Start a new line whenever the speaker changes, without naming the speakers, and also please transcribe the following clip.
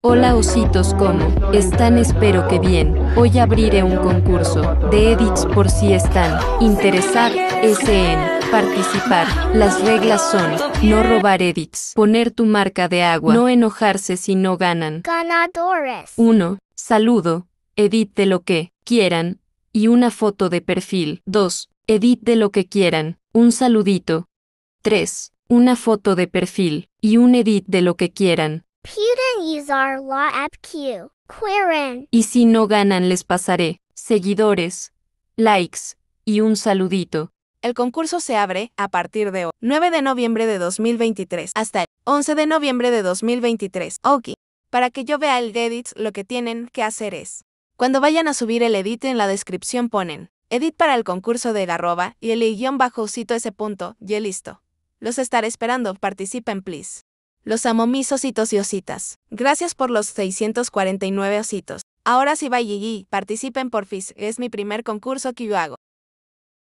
Hola ositos, ¿cómo? Están espero que bien. Hoy abriré un concurso de edits por si están interesar, en participar. Las reglas son no robar edits, poner tu marca de agua, no enojarse si no ganan.
Ganadores.
1. Saludo, edit de lo que quieran y una foto de perfil. 2. Edit de lo que quieran, un saludito. 3. Una foto de perfil y un edit de lo que quieran y si no ganan les pasaré seguidores, likes y un saludito.
El concurso se abre a partir de hoy, 9 de noviembre de 2023 hasta el 11 de noviembre de 2023. Ok. Para que yo vea el edit, lo que tienen que hacer es. Cuando vayan a subir el edit en la descripción ponen edit para el concurso de arroba y el guión bajo cito ese punto y listo. Los estaré esperando, participen please los amo mis ositos y ositas. Gracias por los
649 ositos. Ahora sí va y participen por FIS, es mi primer concurso que yo hago.